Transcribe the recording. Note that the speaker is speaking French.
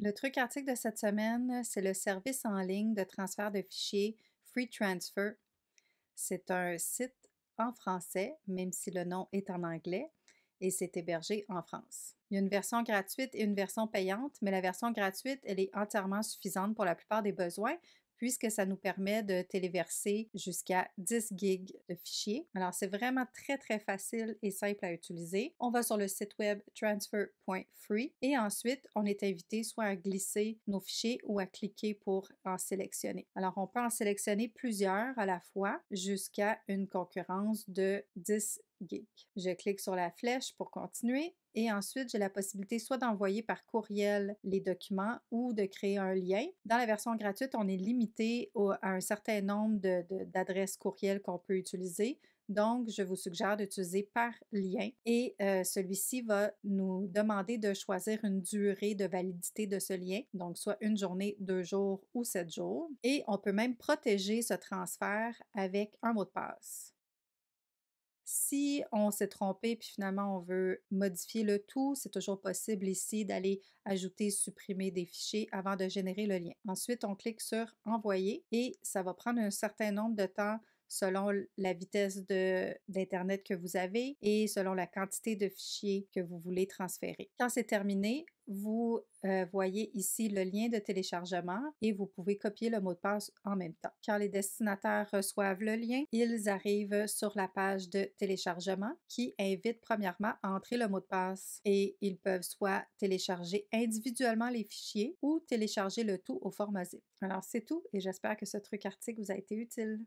Le truc article de cette semaine, c'est le service en ligne de transfert de fichiers Free Transfer. C'est un site en français, même si le nom est en anglais, et c'est hébergé en France. Il y a une version gratuite et une version payante, mais la version gratuite, elle est entièrement suffisante pour la plupart des besoins, puisque ça nous permet de téléverser jusqu'à 10 gigs de fichiers. Alors, c'est vraiment très, très facile et simple à utiliser. On va sur le site web transfer.free et ensuite, on est invité soit à glisser nos fichiers ou à cliquer pour en sélectionner. Alors, on peut en sélectionner plusieurs à la fois jusqu'à une concurrence de 10 je clique sur la flèche pour continuer et ensuite j'ai la possibilité soit d'envoyer par courriel les documents ou de créer un lien. Dans la version gratuite, on est limité à un certain nombre d'adresses courriel qu'on peut utiliser. Donc, je vous suggère d'utiliser par lien et euh, celui-ci va nous demander de choisir une durée de validité de ce lien, donc soit une journée, deux jours ou sept jours. Et on peut même protéger ce transfert avec un mot de passe. Si on s'est trompé, puis finalement on veut modifier le tout, c'est toujours possible ici d'aller ajouter, supprimer des fichiers avant de générer le lien. Ensuite, on clique sur Envoyer et ça va prendre un certain nombre de temps selon la vitesse d'Internet que vous avez et selon la quantité de fichiers que vous voulez transférer. Quand c'est terminé, vous euh, voyez ici le lien de téléchargement et vous pouvez copier le mot de passe en même temps. Quand les destinataires reçoivent le lien, ils arrivent sur la page de téléchargement qui invite premièrement à entrer le mot de passe et ils peuvent soit télécharger individuellement les fichiers ou télécharger le tout au format zip. Alors c'est tout et j'espère que ce truc article vous a été utile.